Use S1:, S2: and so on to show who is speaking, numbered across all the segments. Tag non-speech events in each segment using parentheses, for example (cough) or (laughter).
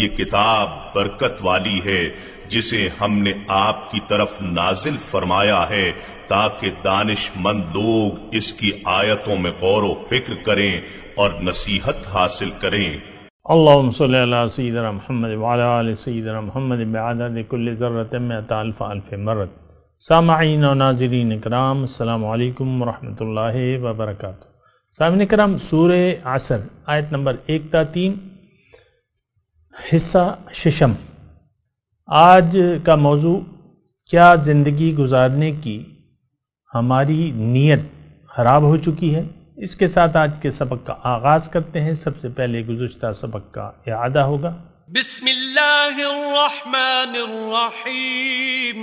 S1: ये किताब बरकत वाली है जिसे हमने आपकी तरफ नाजिल फरमाया है ताकि दानिशमंद लोग इसकी आयतों में गौर व फिक्र करें और नसीहत हासिल करें
S2: मरत सामाइन नाजरीन कराम अल्लाम वरहमल वबरक सामिन कराम सूर आसर आयत नंबर एक तीन हिस्सा शिशम आज का मौजू क्या ज़िंदगी गुजारने की हमारी नीयत ख़राब हो चुकी है इसके साथ आज के सबक का आगाज़ करते हैं सबसे पहले गुजशत सबक का अदा होगा
S3: बिस्मिल्लाहिर्रहमानिर्रहीम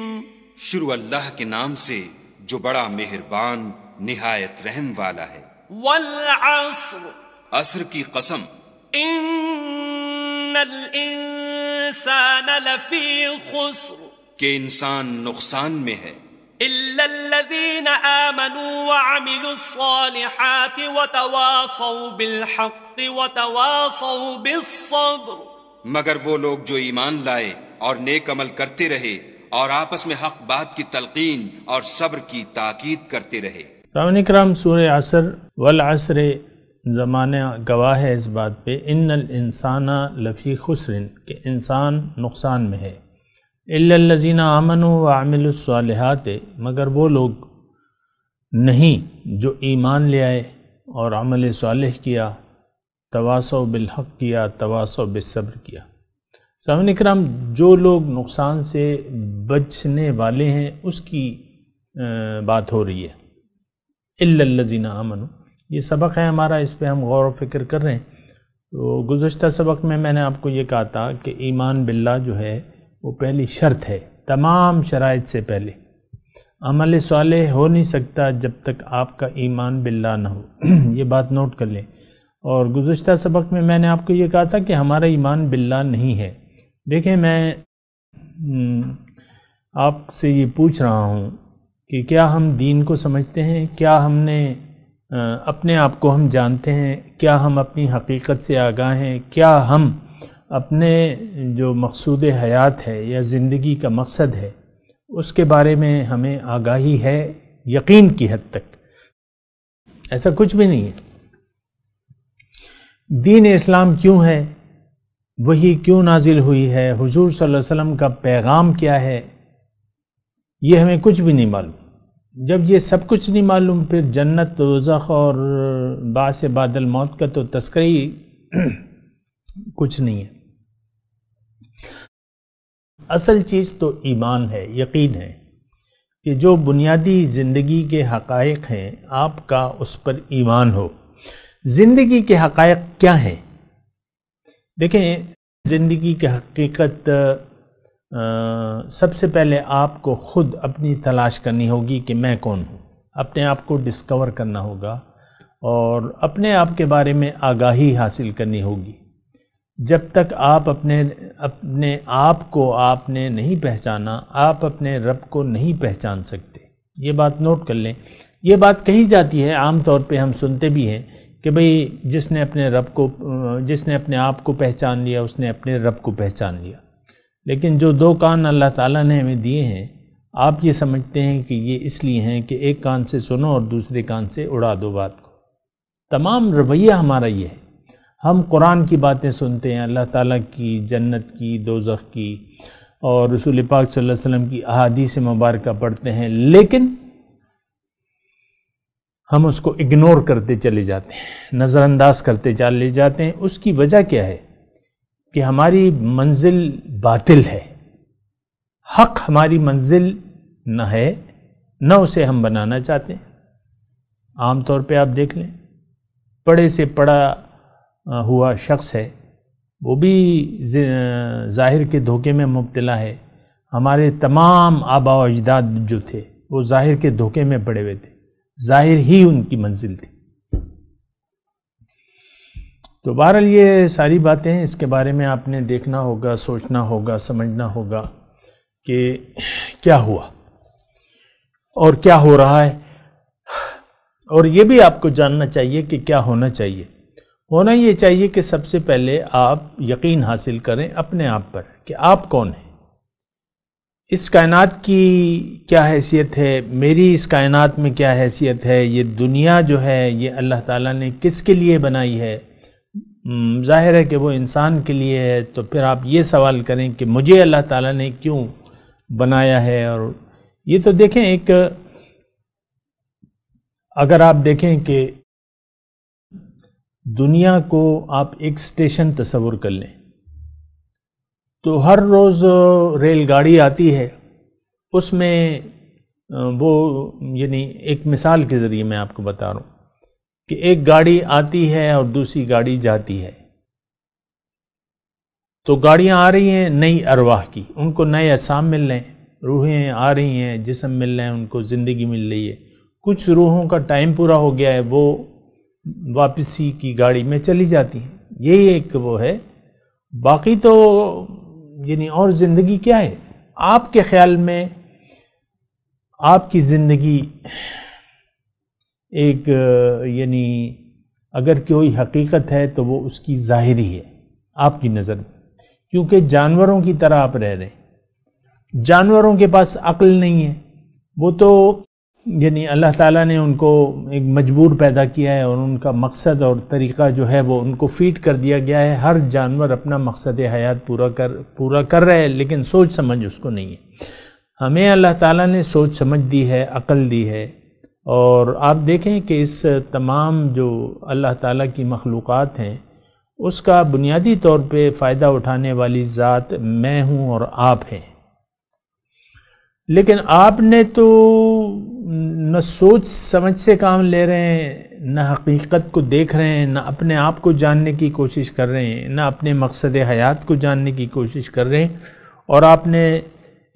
S2: शुरू अल्लाह के नाम से जो बड़ा
S1: मेहरबान निहायत रहम वाला है वल असर की कसम
S3: इन الانسان لفی خسر کہ انسان
S1: नुकसान में है
S3: إلا الذين آمنوا وعملوا الصالحات وتواصوا بالحق وتواصوا بالصبر
S1: मगर वो लोग जो ईमान लाए और नेक अमल करते रहे और आपस में हक बात की तलकीन और सब्र की ताकीद करते
S2: रहे कराम सूर्य असर वल असर ज़माने गवाह है इस बात पे इन इंसाना लफ़ी खुसरिन के इंसान नुकसान में है इल्लजीना आमन व आमिलसालहत मगर वो लोग नहीं जो ईमान ले आए और अमल साल किया तवासो बिलहक किया तवासो बेसब्र किया सामने कराम जो लोग नुकसान से बचने वाले हैं उसकी बात हो रही है इल्लजीना आमनू ये सबक है हमारा इस पर हम गौर फिक्र कर रहे हैं तो गुज्त सबक में मैंने आपको ये कहा था कि ईमान बिल्ला जो है वो पहली शर्त है तमाम शराइ से पहले अमल साल हो नहीं सकता जब तक आपका ईमान बिल्ला ना हो (clears throat) ये बात नोट कर लें और गुज्त सबक में मैंने आपको ये कहा था कि हमारा ईमान बिल्ला नहीं है देखें मैं हम्म, आपसे ये पूछ रहा हूँ कि क्या हम दीन को समझते हैं क्या हमने अपने आप को हम जानते हैं क्या हम अपनी हकीकत से आगाह हैं क्या हम अपने जो मकसूद हयात है या ज़िंदगी का मकसद है उसके बारे में हमें आगाही है यकीन की हद तक ऐसा कुछ भी नहीं है दीन इस्लाम क्यों है वही क्यों नाजिल हुई है हुजूर सल्लल्लाहु अलैहि वसल्लम का पैगाम क्या है ये हमें कुछ भी नहीं मालूम जब ये सब कुछ नहीं मालूम फिर जन्नत तो दोजख और बास बादल मौत का तो तस्करी (clears throat) कुछ नहीं है असल चीज़ तो ईमान है यकीन है कि जो बुनियादी ज़िंदगी के हक़ हैं आपका उस पर ईमान हो ज़िंदगी के हक़ क्या हैं देखें ज़िंदगी की हकीकत सबसे पहले आपको ख़ुद अपनी तलाश करनी होगी कि मैं कौन हूँ अपने आप को डिस्कवर करना होगा और अपने आप के बारे में आगाही हासिल करनी होगी जब तक आप अपने अपने आप को आपने नहीं पहचाना आप अपने रब को नहीं पहचान सकते ये बात नोट कर लें ये बात कही जाती है आम तौर पे हम सुनते भी हैं कि भाई जिसने अपने रब को जिसने अपने आप को पहचान लिया उसने अपने रब को पहचान लिया लेकिन जो दो कान अल्लाह ताला ने हमें दिए हैं आप ये समझते हैं कि ये इसलिए हैं कि एक कान से सुनो और दूसरे कान से उड़ा दो बात को तमाम रवैया हमारा ये है हम कुरान की बातें सुनते हैं अल्लाह ताला की जन्नत की दोजख की और रसूल पाक सल्लल्लाहु अलैहि वसल्लम की अहादीस मुबारक पढ़ते हैं लेकिन हम उसको इग्नोर करते चले जाते हैं नज़रअंदाज करते चले जाते हैं उसकी वजह क्या है कि हमारी मंजिल बातिल है हक हमारी मंजिल न है न उसे हम बनाना चाहते हैं आम तौर पे आप देख लें पड़े से पड़ा हुआ शख्स है वो भी ज़ाहिर के धोखे में मुबतला है हमारे तमाम आबा अजदाद जो थे वो ज़ाहिर के धोखे में पड़े हुए थे ज़ाहिर ही उनकी मंजिल थी तो बहरहाल ये सारी बातें इसके बारे में आपने देखना होगा सोचना होगा समझना होगा कि क्या हुआ और क्या हो रहा है और ये भी आपको जानना चाहिए कि क्या होना चाहिए होना ये चाहिए कि सबसे पहले आप यकीन हासिल करें अपने आप पर कि आप कौन हैं इस कायनात की क्या हैसियत है मेरी इस कायनात में क्या हैसियत है ये दुनिया जो है ये अल्लाह ताला ने किसके लिए बनाई है हम्म, जाहिर है कि वो इंसान के लिए है तो फिर आप ये सवाल करें कि मुझे अल्लाह ताला ने क्यों बनाया है और ये तो देखें एक अगर आप देखें कि दुनिया को आप एक स्टेशन तस्वुर कर लें तो हर रोज़ रेलगाड़ी आती है उसमें वो यानी एक मिसाल के ज़रिए मैं आपको बता रहा हूँ कि एक गाड़ी आती है और दूसरी गाड़ी जाती है तो गाड़ियां आ रही हैं नई अरवाह की उनको नए असाम मिल रहे हैं रूहें आ रही हैं जिसम मिल रहे हैं उनको ज़िंदगी मिल रही है कुछ रूहों का टाइम पूरा हो गया है वो वापसी की गाड़ी में चली जाती हैं यही एक वो है बाकी तो यानी और ज़िंदगी क्या है आपके ख्याल में आपकी ज़िंदगी एक यानी अगर कोई हकीकत है तो वो उसकी ज़ाहरी है आपकी नज़र में क्योंकि जानवरों की तरह आप रह रहे हैं जानवरों के पास अक्ल नहीं है वो तो यानी अल्लाह ताला ने उनको एक मजबूर पैदा किया है और उनका मकसद और तरीक़ा जो है वो उनको फीट कर दिया गया है हर जानवर अपना मकसद हयात पूरा कर पूरा कर रहा है लेकिन सोच समझ उसको नहीं है हमें अल्लाह ताला ने सोच समझ दी है अकल दी है और आप देखें कि इस तमाम जो अल्लाह ताला की मखलूक़ात हैं उसका बुनियादी तौर पे फ़ायदा उठाने वाली ज़ात मैं हूँ और आप हैं लेकिन आपने तो न सोच समझ से काम ले रहे हैं न हकीकत को देख रहे हैं न अपने आप को जानने की कोशिश कर रहे हैं न अपने मकसद हयात को जानने की कोशिश कर रहे हैं और आपने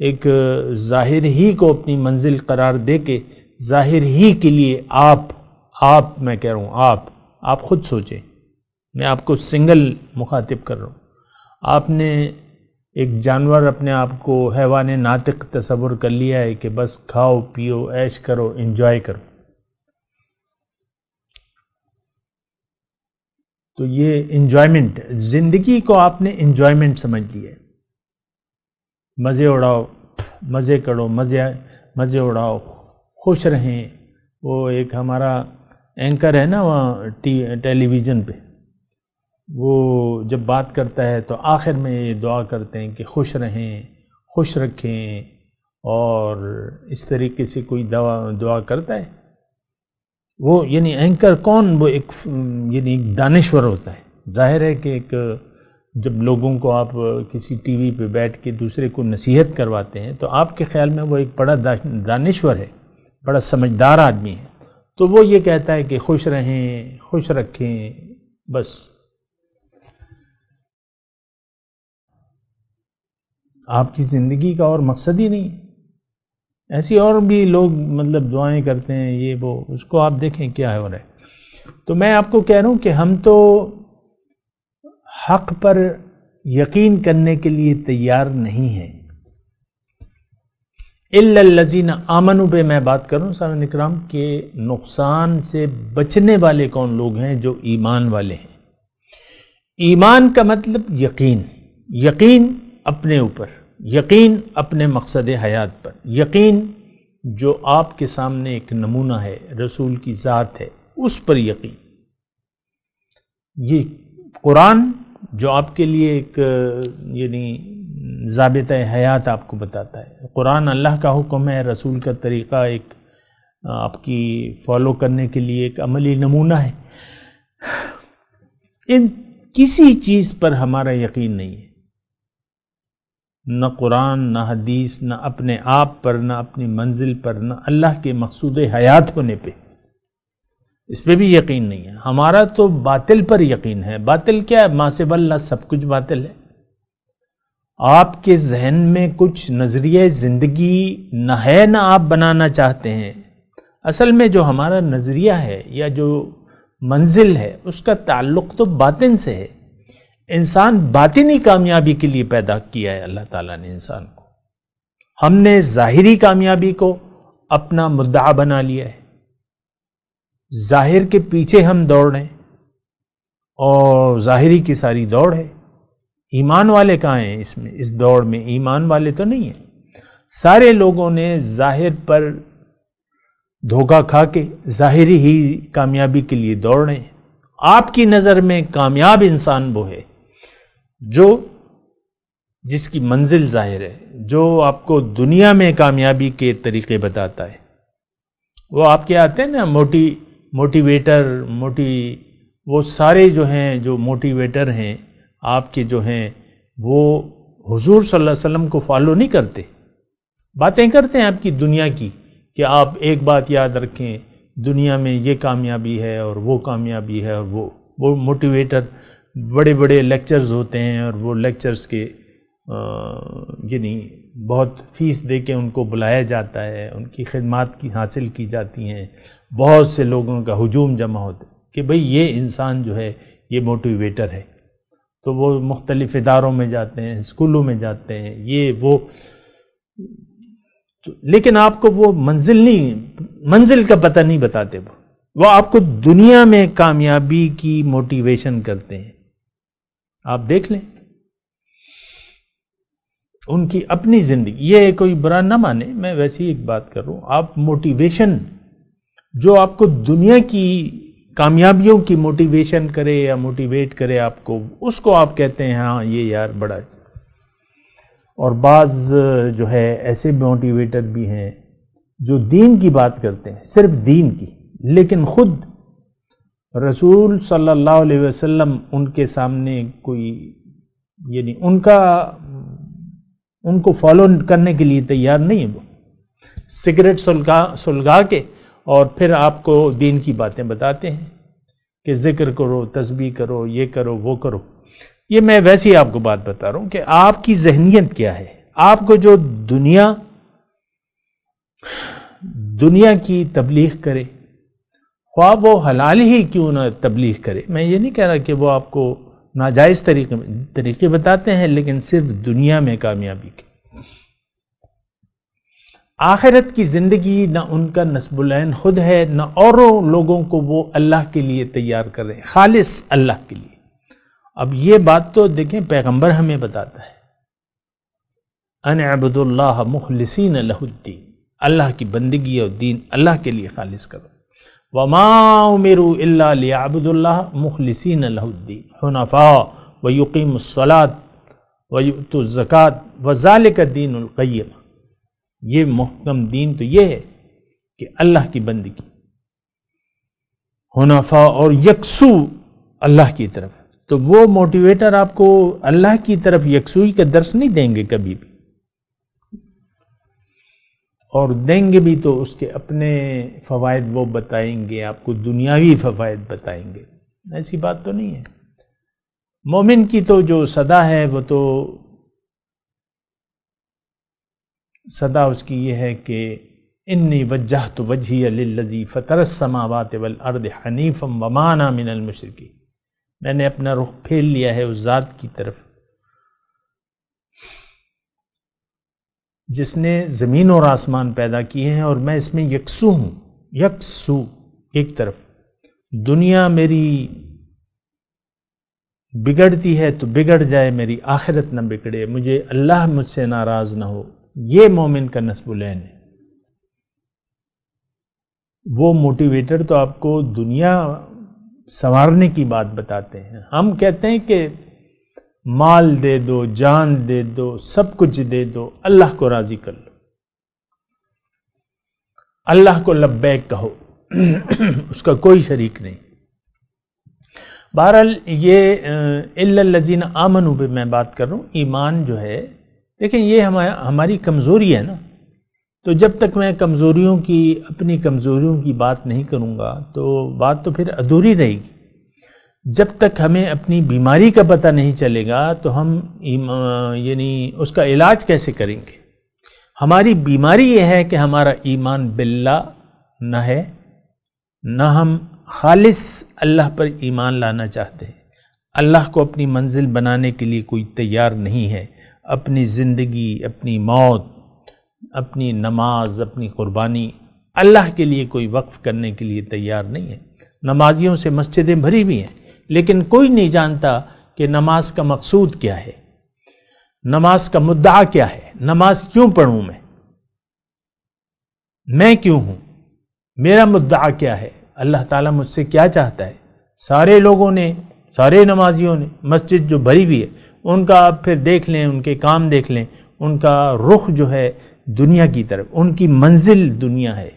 S2: एक ज़ाहिर ही को अपनी मंजिल करार दे के जाहिर ही के लिए आप आप मैं कह रहा हूँ आप आप खुद सोचें मैं आपको सिंगल मुखातिब कर रहा हूँ आपने एक जानवर अपने आप को हैवान नातिक तस्वुर कर लिया है कि बस खाओ पियो ऐश करो इन्जॉय करो तो ये इन्जॉयमेंट ज़िंदगी को आपने इन्जॉयमेंट समझ लिया मज़े उड़ाओ मज़े करो मज़े मज़े उड़ाओ खुश रहें वो एक हमारा एंकर है ना वहाँ टेलीविज़न पे वो जब बात करता है तो आखिर में ये दुआ करते हैं कि खुश रहें खुश रखें और इस तरीके से कोई दवा दुआ करता है वो यानी एंकर कौन वो एक यानी एक दानश्वर होता है जाहिर है कि एक जब लोगों को आप किसी टीवी पे बैठ के दूसरे को नसीहत करवाते हैं तो आपके ख्याल में वो एक बड़ा दानश्वर है बड़ा समझदार आदमी है तो वो ये कहता है कि खुश रहें खुश रखें बस आपकी ज़िंदगी का और मकसद ही नहीं ऐसी और भी लोग मतलब दुआएं करते हैं ये वो उसको आप देखें क्या हो रहा है तो मैं आपको कह रहा हूँ कि हम तो हक पर यकीन करने के लिए तैयार नहीं हैं इल्लजीना आमनु पे मैं बात करूँ सर हूँ के नुकसान से बचने वाले कौन लोग हैं जो ईमान वाले हैं ईमान का मतलब यकीन यकीन अपने ऊपर यकीन अपने मकसद हयात पर यकीन जो आपके सामने एक नमूना है रसूल की ज़ात है उस पर यकीन ये कुरान जो आपके लिए एक यानी ज़ाबत हयात आपको बताता है कुरान अल्लाह का हुक्म है रसूल का तरीक़ा एक आपकी फॉलो करने के लिए एक अमली नमूना है इन किसी चीज़ पर हमारा यकीन नहीं है न कुरान न हदीस न अपने आप पर न अपनी मंजिल पर न अल्लाह के मकसूद हयात होने पे इस पर भी यकीन नहीं है हमारा तो बातिल पर यकीन है बातिल क्या है माँ वल्ला सब कुछ बातिल है आपके जहन में कुछ नज़रिए ज़िंदगी न है ना आप बनाना चाहते हैं असल में जो हमारा नज़रिया है या जो मंजिल है उसका ताल्लुक़ तो बातिन से है इंसान बातिनी कामयाबी के लिए पैदा किया है अल्लाह ताला ने इंसान को हमने ज़ाहिरी कामयाबी को अपना मुद्दा बना लिया है ज़ाहिर के पीछे हम दौड़ रहे हैं और ज़ाहिरी की सारी दौड़ है ईमान वाले कहाँ हैं इसमें इस दौड़ में ईमान वाले तो नहीं हैं सारे लोगों ने जाहिर पर धोखा खा के ज़ाहिरी ही कामयाबी के लिए दौड़ रहे हैं आपकी नज़र में कामयाब इंसान वो है जो जिसकी मंजिल जाहिर है जो आपको दुनिया में कामयाबी के तरीके बताता है वो आपके आते हैं ना मोटी मोटिवेटर मोटी वो सारे जो हैं जो मोटिवेटर हैं आपके जो हैं वो हुजूर सल्लल्लाहु अलैहि वसल्लम को फॉलो नहीं करते बातें करते हैं आपकी दुनिया की कि आप एक बात याद रखें दुनिया में ये कामयाबी है और वो कामयाबी है और वो वो मोटिवेटर बड़े बड़े लेक्चर्स होते हैं और वो लेक्चर्स के यानी बहुत फीस दे के उनको बुलाया जाता है उनकी खदमात की हासिल की जाती हैं बहुत से लोगों का हजूम जमा होता है कि भाई ये इंसान जो है ये मोटिवेटर है तो वो मुख्तलिफ इदारों में जाते हैं स्कूलों में जाते हैं ये वो तो, लेकिन आपको वो मंजिल नहीं मंजिल का पता नहीं बताते वो वो आपको दुनिया में कामयाबी की मोटिवेशन करते हैं आप देख लें उनकी अपनी जिंदगी ये कोई बुरा ना माने मैं वैसी एक बात कर रहा हूं आप मोटिवेशन जो आपको दुनिया की कामयाबियों की मोटिवेशन करे या मोटिवेट करे आपको उसको आप कहते हैं हाँ ये यार बड़ा अच्छा। और बाज जो है ऐसे मोटिवेटर भी हैं जो दीन की बात करते हैं सिर्फ दीन की लेकिन ख़ुद रसूल सल्लल्लाहु अलैहि वसल्लम उनके सामने कोई ये नहीं उनका उनको फॉलो करने के लिए तैयार नहीं है वो सिगरेट सुलगा सुलगा के और फिर आपको दीन की बातें बताते हैं कि ज़िक्र करो तस्बी करो ये करो वो करो ये मैं वैसे ही आपको बात बता रहा हूँ कि आपकी जहनीत क्या है आपको जो दुनिया दुनिया की तबलीग करे ख्वाब वो हलाल ही क्यों ना तबलीग करे मैं ये नहीं कह रहा कि वो आपको नाजायज़ तरीके तरीके बताते हैं लेकिन सिर्फ दुनिया में कामयाबी के आखिरत की ज़िंदगी ना उनका नस्बुलैन ख़ुद है ना औरों लोगों को वो अल्लाह के लिए तैयार कर रहे हैं खालिस अल्लाह के लिए अब ये बात तो देखें पैगंबर हमें बताता है अन अबदुल्ला मुखलसिन लहुद्दीन अल्लाह की बंदगी और दीन अल्लाह के लिए खालिस करो वमा मेरू अबदुल्ला मुखलसिन लहुद्दीन हनफ़ा व यकीमसलात व तो ज़क़़त व ज़ालिक का ये मोहकम दीन तो ये है कि अल्लाह की बंदगी होनाफा और यकसू अल्लाह की तरफ तो वो मोटिवेटर आपको अल्लाह की तरफ यकसुई का दर्श नहीं देंगे कभी भी और देंगे भी तो उसके अपने फवायद वो बताएंगे आपको दुनियावी फवायद बताएंगे ऐसी बात तो नहीं है मोमिन की तो जो सदा है वो तो सदा उसकी ये है कि इन्नी वजह तो वजही फ़तरस समावात वल अर्द हनीफ़म वमाना मिनल मुशरकी मैंने अपना रुख फेर लिया है उस ज़ात की तरफ जिसने ज़मीन और आसमान पैदा किए हैं और मैं इसमें यकसू हूँ यकसू एक तरफ दुनिया मेरी बिगड़ती है तो बिगड़ जाए मेरी आखिरत ना बिगड़े मुझे अल्लाह मुझसे नाराज़ ना हो ये मोमिन का नसबुलैन है वो मोटिवेटर तो आपको दुनिया संवारने की बात बताते हैं हम कहते हैं कि माल दे दो जान दे दो सब कुछ दे दो अल्लाह को राजी कर लो अल्लाह को लब्बैक कहो (clears throat) उसका कोई शरीक नहीं बहरहाल ये लजीन आमनू पे मैं बात कर रहा हूँ ईमान जो है देखें ये हम हमारी कमज़ोरी है ना तो जब तक मैं कमज़ोरियों की अपनी कमज़ोरियों की बात नहीं करूँगा तो बात तो फिर अधूरी रहेगी जब तक हमें अपनी बीमारी का पता नहीं चलेगा तो हम यानी उसका इलाज कैसे करेंगे हमारी बीमारी यह है कि हमारा ईमान बिल्ला न है न हम खालिस अल्लाह पर ईमान लाना चाहते हैं अल्लाह को अपनी मंजिल बनाने के लिए कोई तैयार नहीं है अपनी ज़िंदगी अपनी मौत अपनी नमाज अपनी क़ुरबानी अल्लाह के लिए कोई वक्फ़ करने के लिए तैयार नहीं है नमाजियों से मस्जिदें भरी हुई हैं लेकिन कोई नहीं जानता कि नमाज का मकसूद क्या है नमाज का मुद्दा क्या है नमाज क्यों पढ़ूं मैं मैं क्यों हूं मेरा मुद्दा क्या है अल्लाह ताला मुझसे क्या चाहता है सारे लोगों ने सारे नमाजियों ने मस्जिद जो भरी हुई है उनका आप फिर देख लें उनके काम देख लें उनका रुख जो है दुनिया की तरफ उनकी मंजिल दुनिया है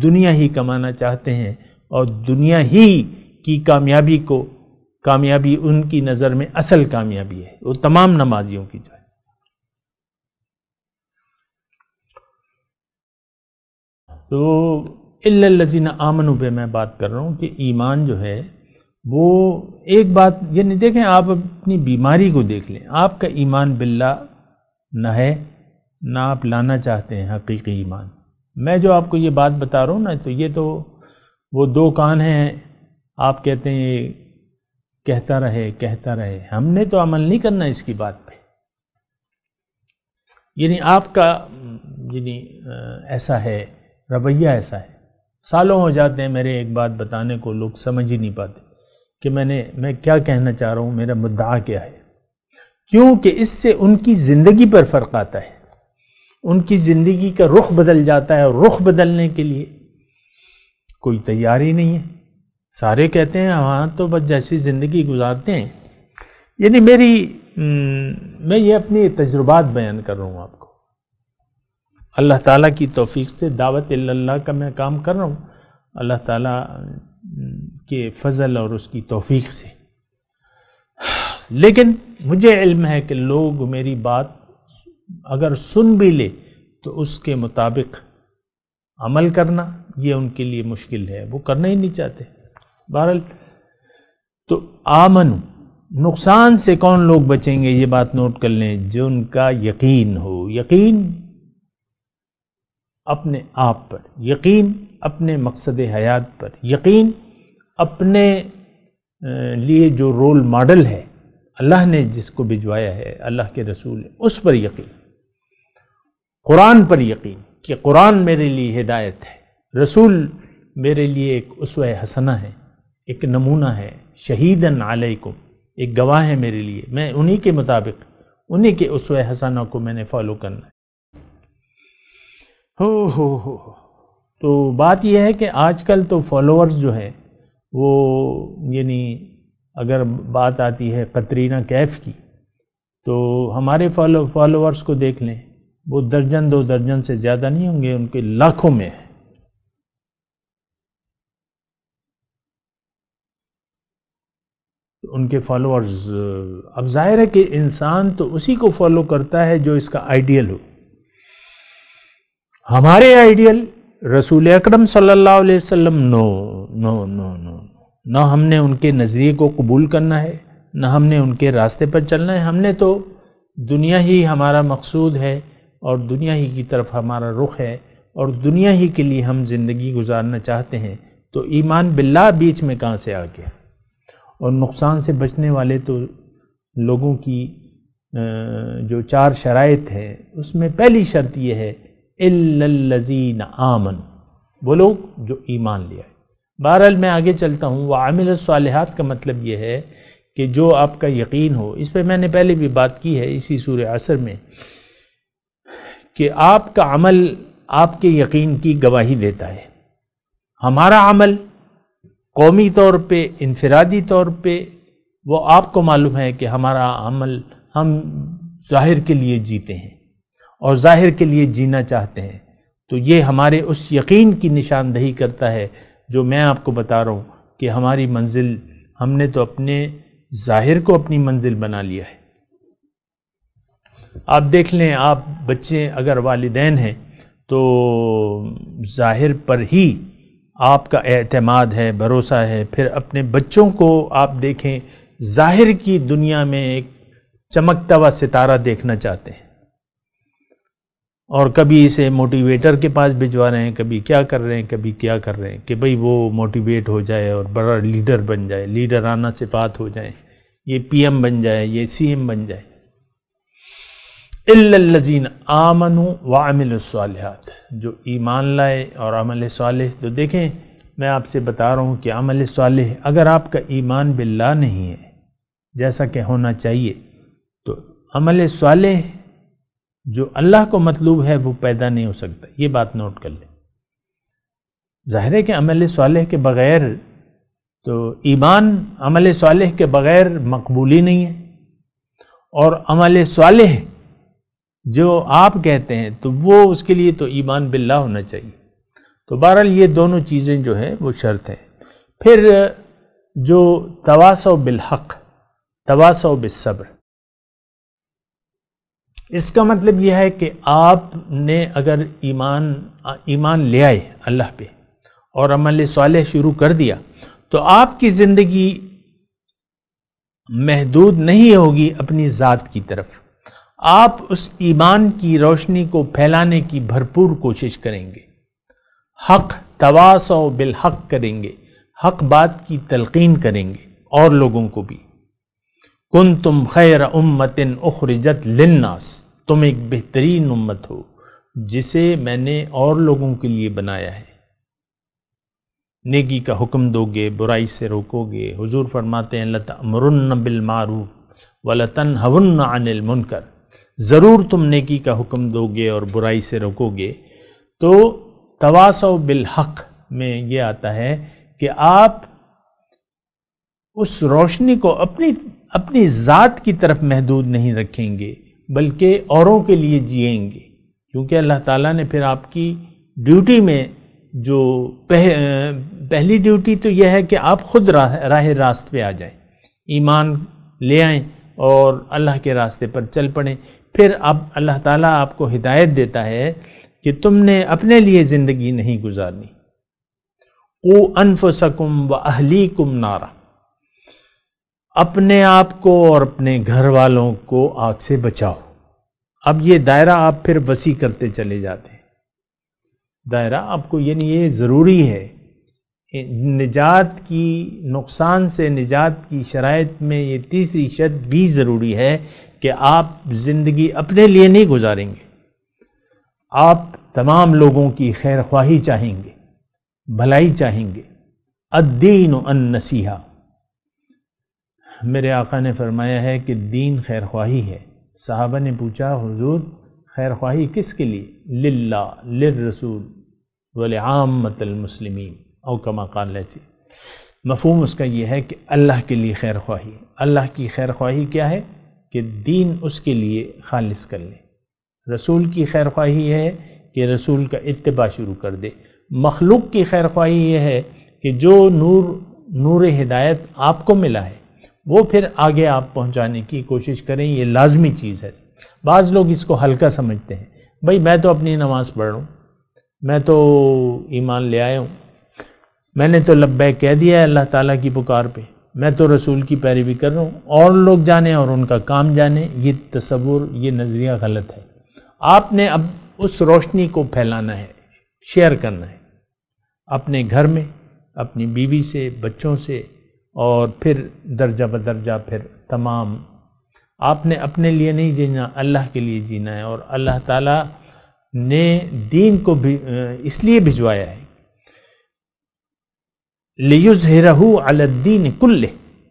S2: दुनिया ही कमाना चाहते हैं और दुनिया ही की कामयाबी को कामयाबी उनकी नज़र में असल कामयाबी है वो तमाम नमाजियों की जाए तो इल्लजीना आमनों पे मैं बात कर रहा हूँ कि ईमान जो है वो एक बात ये नहीं देखें आप अपनी बीमारी को देख लें आपका ईमान बिल्ला ना है ना आप लाना चाहते हैं हकीकी ईमान मैं जो आपको ये बात बता रहा हूँ ना तो ये तो वो दो कान हैं आप कहते हैं ये कहता रहे कहता रहे हमने तो अमल नहीं करना इसकी बात पे यानी आपका यानी ऐसा है रवैया ऐसा है सालों हो जाते हैं मेरे एक बात बताने को लोग समझ ही नहीं पाते कि मैंने मैं क्या कहना चाह रहा हूँ मेरा मुद्दा क्या है क्योंकि इससे उनकी ज़िंदगी पर फ़र्क आता है उनकी ज़िंदगी का रुख बदल जाता है और रुख बदलने के लिए कोई तैयारी नहीं है सारे कहते हैं हाँ तो बस जैसी ज़िंदगी गुजारते हैं यानी मेरी हम्म, मैं ये अपने तजुर्बात बयान कर रहा हूँ आपको अल्लाह ताला की तौफीक से दावत का मैं काम कर रहा हूँ अल्लाह ताला के फजल और उसकी तोफीक से लेकिन मुझे इल्म है कि लोग मेरी बात अगर सुन भी ले तो उसके मुताबिक अमल करना ये उनके लिए मुश्किल है वो करना ही नहीं चाहते बहरहाल तो आमन नुकसान से कौन लोग बचेंगे ये बात नोट कर लें जो उनका यकीन हो यकीन अपने आप पर यकीन अपने मकसद हयात पर यकीन अपने लिए जो रोल मॉडल है अल्लाह ने जिसको भिजवाया है अल्लाह के रसूल है उस पर यकीन कुरान पर यकीन कि कुरान मेरे लिए हिदायत है रसूल मेरे लिए एक उसव हसना है एक नमूना है शहीदन आलकुम एक गवाह है मेरे लिए मैं उन्हीं के मुताबिक उन्हीं के उसव हसना को मैंने फॉलो करना है हो हो हो तो बात यह है कि आजकल तो फॉलोअर्स जो है वो यानी अगर बात आती है कतरीना कैफ की तो हमारे फॉलो फॉलोअर्स को देख लें वो दर्जन दो दर्जन से ज़्यादा नहीं होंगे उनके लाखों में है उनके फॉलोअर्स अब जाहिर है कि इंसान तो उसी को फॉलो करता है जो इसका आइडियल हो हमारे आइडियल रसूल अकरम सल्लल्लाहु अलैहि वसल्लम नो नो नो नो ना हमने उनके नज़रिए को कबूल करना है ना हमने उनके रास्ते पर चलना है हमने तो दुनिया ही हमारा मकसूद है और दुनिया ही की तरफ हमारा रुख है और दुनिया ही के लिए हम ज़िंदगी गुजारना चाहते हैं तो ईमान बिल्ला बीच में कहाँ से आ गया और नुकसान से बचने वाले तो लोगों की जो चार शराइत है उसमें पहली शर्त यह है इल्लजीन आमन वो लोग जो ईमान ले आए बहरहाल मैं आगे चलता हूँ वह आमिल सालहत का मतलब ये है कि जो आपका यकीन हो इस पर मैंने पहले भी बात की है इसी सूर असर में कि आपका अमल आपके यकीन की गवाही देता है हमारा अमल कौमी तौर पर इनफरादी तौर पर वो आपको मालूम है कि हमारा अमल हम ज़ाहिर के लिए जीते हैं और ज़ाहिर के लिए जीना चाहते हैं तो ये हमारे उस यकीन की निशानदही करता है जो मैं आपको बता रहा हूँ कि हमारी मंजिल हमने तो अपने ज़ाहिर को अपनी मंजिल बना लिया है आप देख लें आप बच्चे अगर वालदेन हैं तो ज़ाहिर पर ही आपका एतमाद है भरोसा है फिर अपने बच्चों को आप देखें ज़ाहिर की दुनिया में एक चमकता हुआ सितारा देखना चाहते हैं और कभी इसे मोटिवेटर के पास भिजवा रहे हैं कभी क्या कर रहे हैं कभी क्या कर रहे हैं कि भाई वो मोटिवेट हो जाए और बड़ा लीडर बन जाए लीडर आना सिफात हो जाए ये पीएम बन जाए ये सीएम बन जाए इल्लजीन आमनु व अमिल सालहत जो ईमान लाए और अमल साल तो देखें मैं आपसे बता रहा हूँ कि अमल साल अगर आपका ईमान बिल्ला नहीं है जैसा कि होना चाहिए तो अमल साल जो अल्लाह को मतलूब है वो पैदा नहीं हो सकता ये बात नोट कर लें ज़ाहिर है कि अमल साल के बग़ैर तो ईमान अमल साल के बग़ैर मकबूली नहीं है और अमल साल जो आप कहते हैं तो वो उसके लिए तो ईमान बिल्ला होना चाहिए तो बहरहाल ये दोनों चीज़ें जो हैं वो शर्त है फिर जो तवास बिलहक तवास बिलसब्र इसका मतलब यह है कि आपने अगर ईमान ईमान ले आए अल्लाह पे और अमल साल शुरू कर दिया तो आपकी ज़िंदगी महदूद नहीं होगी अपनी ज़ात की तरफ आप उस ईमान की रोशनी को फैलाने की भरपूर कोशिश करेंगे हक तवास बिलहक करेंगे हक बात की तलकीन करेंगे और लोगों को भी कुन तुम खैर उम्मतिन उखरजत लिन्नास तुम एक बेहतरीन उम्मत हो जिसे मैंने और लोगों के लिए बनाया है नेगी का हुक्म दोगे बुराई से रोकोगे हुजूर फरमाते हैं लत अमरुन्न व वलतन हवन्न अनिल मुनकर ज़रूर तुम नेकी का हुक्म दोगे और बुराई से रोकोगे तो तवासव बिल हक में ये आता है कि आप उस रोशनी को अपनी अपनी ज़ात की तरफ महदूद नहीं रखेंगे बल्कि औरों के लिए जिएंगे क्योंकि अल्लाह ताला ने फिर आपकी ड्यूटी में जो पह, पहली ड्यूटी तो यह है कि आप खुद राह राह रास्त पे आ जाएं ईमान ले आएं और अल्लाह के रास्ते पर चल पड़ें फिर अब अल्लाह ताला आपको हिदायत देता है कि तुमने अपने लिए ज़िंदगी नहीं गुजारनी ओ सकुम व कुम नारा अपने आप को और अपने घर वालों को आग से बचाओ अब ये दायरा आप फिर वसी करते चले जाते हैं दायरा आपको यानी ये ज़रूरी है निजात की नुकसान से निजात की शराइ में ये तीसरी शर्त भी ज़रूरी है कि आप ज़िंदगी अपने लिए नहीं गुजारेंगे आप तमाम लोगों की खैर ख्वाही चाहेंगे भलाई चाहेंगे अद्दीन अन नसीहा मेरे आका ने फरमाया है कि दीन खैर ख्वाही है साहबा ने पूछा हुजूर खैर ख्वाही किस के लिए लिल्ला लसूल वल आमतल मुसलमिन और कमा कान लैसी मफहम उसका यह है कि अल्लाह के लिए खैर ख्वाही अल्लाह की खैर ख्वाही क्या है कि दीन उसके लिए खालिश कर ले रसूल की खैर ख्वाही है कि रसूल का इतबा शुरू कर दे मखलूक की खैर ख्वाही यह है कि जो नूर नूर हिदायत आपको मिला है वो फिर आगे आप पहुंचाने की कोशिश करें ये लाजमी चीज़ है बाज़ लोग इसको हल्का समझते हैं भाई मैं तो अपनी नमाज़ पढ़ रहा हूँ मैं तो ईमान ले आया हूँ मैंने तो लब्बै कह दिया है अल्लाह ताला की पुकार पे मैं तो रसूल की पैरवी कर रहा हूँ और लोग जाने और उनका काम जाने ये तस्वुर ये नज़रिया गलत है आपने अब उस रोशनी को फैलाना है शेयर करना है अपने घर में अपनी बीवी से बच्चों से और फिर दर्जा बदर्जा फिर तमाम आपने अपने लिए नहीं जीना अल्लाह के लिए जीना है और अल्लाह ताला ने दीन को भी इसलिए भिजवाया है लियुज रहू अलद्दीन कुल्ले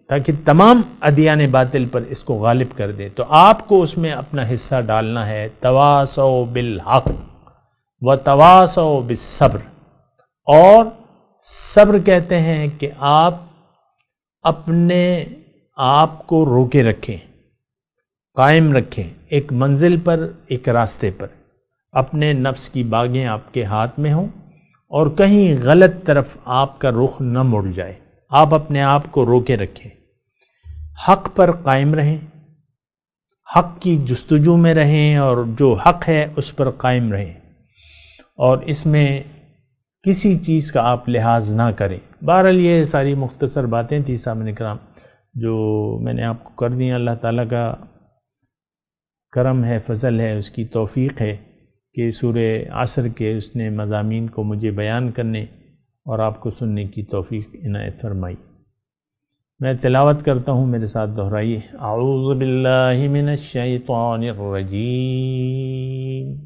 S2: ताकि तमाम अदियान बातिल पर इसको गालिब कर दे तो आपको उसमें अपना हिस्सा डालना है तवासो बिल हक व तवासो बिल सब्र और सब्र कहते हैं कि आप अपने आप को रोके रखें कायम रखें एक मंजिल पर एक रास्ते पर अपने नफ्स की बागें आपके हाथ में हों और कहीं गलत तरफ आपका रुख न मुड़ जाए आप अपने आप को रोके रखें हक पर कायम रहें हक की जस्तजू में रहें और जो हक है उस पर कायम रहें और इसमें किसी चीज़ का आप लिहाज ना करें बहरहाल ये सारी मुख्तसर बातें थी सामने कराम जो मैंने आपको कर दी अल्लाह ताला का करम है फजल है उसकी तौफीक है कि सूर आसर के उसने मजामी को मुझे बयान करने और आपको सुनने की तौफीक इनायत फरमाई मैं तिलावत करता हूँ मेरे साथ दोहराइए रजीम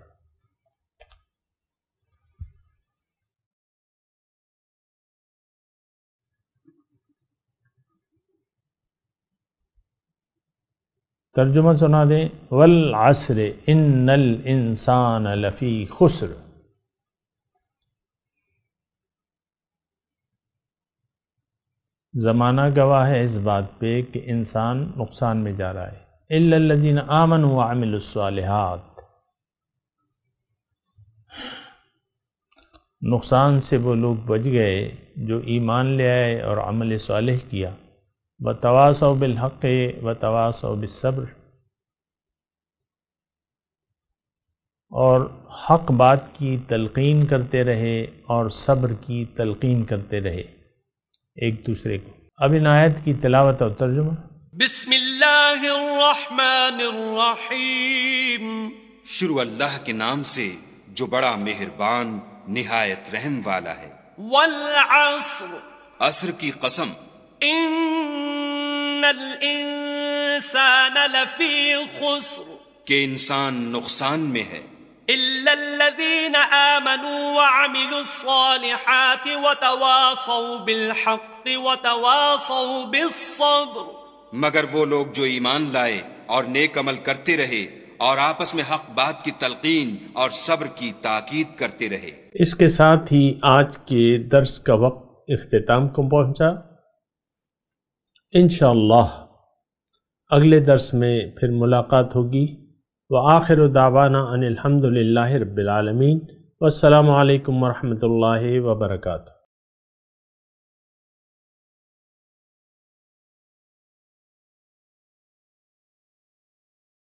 S2: तर्जुमा सुना दें वल आसर इन नल इंसान लफ़ी खुसर ज़माना गवाह है इस बात पे कि इंसान नुकसान में जा रहा है इल्लजीन आमन व आमिलसालहत नुकसान से वो लोग बच गए जो ईमान ले आए और अमल साल किया व तवासव बिलहक़ व तवासव बिसब्र और हक बात की तलकीन करते रहे और सब्र की तलकीन करते रहे एक दूसरे को अब इन आयत की तलावत और तर्जुमा
S3: बिस्मिल्लाहिर्रहमानिर्रहीम शुरू अल्लाह के
S1: नाम से जो बड़ा मेहरबान निहायत रहम वाला है वल असर की कसम
S3: इन الانسان لفی خسر
S1: کہ انسان نقصان میں ہے
S3: الا الذين امنوا وعملوا الصالحات وتواصوا بالحق وتواصوا بالصبر
S1: مگر وہ لوگ جو ایمان لائے اور نیک عمل کرتے رہے اور آپس میں حق بات کی تلقین اور صبر کی تاکید کرتے رہے
S2: اس کے ساتھ ہی آج کے درس کا وقت اختتام کو پہنچا इन अगले दर्स में फिर मुलाकात होगी व आखिर दावाना अनिलहमदिल्ला रबालमीन वालकम वरहमल वर्का